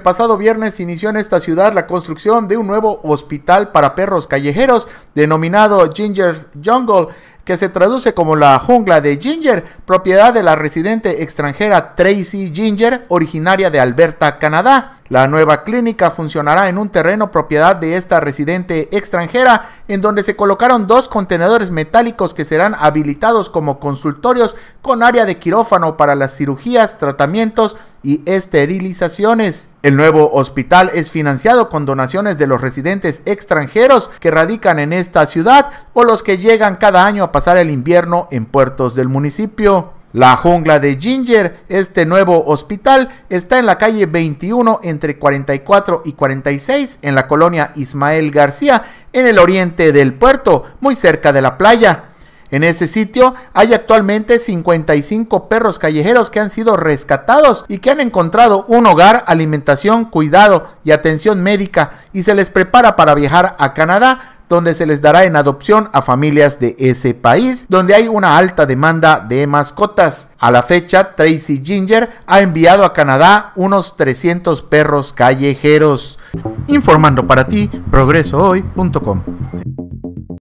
el pasado viernes inició en esta ciudad la construcción de un nuevo hospital para perros callejeros denominado Ginger's Jungle, que se traduce como la jungla de Ginger, propiedad de la residente extranjera Tracy Ginger, originaria de Alberta, Canadá. La nueva clínica funcionará en un terreno propiedad de esta residente extranjera, en donde se colocaron dos contenedores metálicos que serán habilitados como consultorios con área de quirófano para las cirugías, tratamientos, y esterilizaciones. El nuevo hospital es financiado con donaciones de los residentes extranjeros que radican en esta ciudad o los que llegan cada año a pasar el invierno en puertos del municipio. La jungla de Ginger, este nuevo hospital, está en la calle 21 entre 44 y 46 en la colonia Ismael García, en el oriente del puerto, muy cerca de la playa. En ese sitio hay actualmente 55 perros callejeros que han sido rescatados y que han encontrado un hogar, alimentación, cuidado y atención médica y se les prepara para viajar a Canadá donde se les dará en adopción a familias de ese país, donde hay una alta demanda de mascotas. A la fecha, Tracy Ginger ha enviado a Canadá unos 300 perros callejeros. Informando para ti, progresohoy.com.